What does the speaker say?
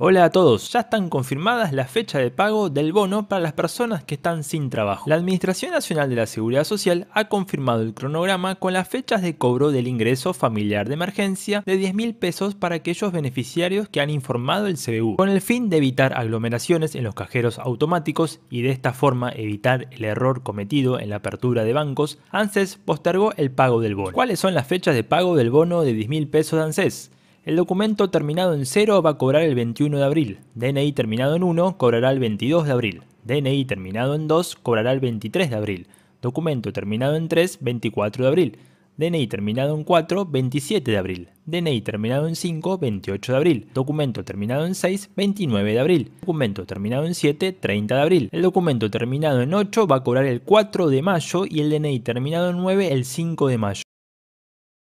Hola a todos, ya están confirmadas las fechas de pago del bono para las personas que están sin trabajo. La Administración Nacional de la Seguridad Social ha confirmado el cronograma con las fechas de cobro del ingreso familiar de emergencia de 10 mil pesos para aquellos beneficiarios que han informado el CBU, con el fin de evitar aglomeraciones en los cajeros automáticos y de esta forma evitar el error cometido en la apertura de bancos. ANSES postergó el pago del bono. ¿Cuáles son las fechas de pago del bono de 10 mil pesos de ANSES? El documento terminado en 0 va a cobrar el 21 de abril, DNI terminado en 1 cobrará el 22 de abril, DNI terminado en 2 cobrará el 23 de abril, documento terminado en 3 24 de abril, DNI terminado en 4, 27 de abril. DNI terminado en 5, 28 de abril. Documento terminado en 6, 29 de abril. Documento terminado en 7, 30 de abril. El documento terminado en 8 va a cobrar el 4 de mayo y el DNI terminado en 9 el 5 de mayo.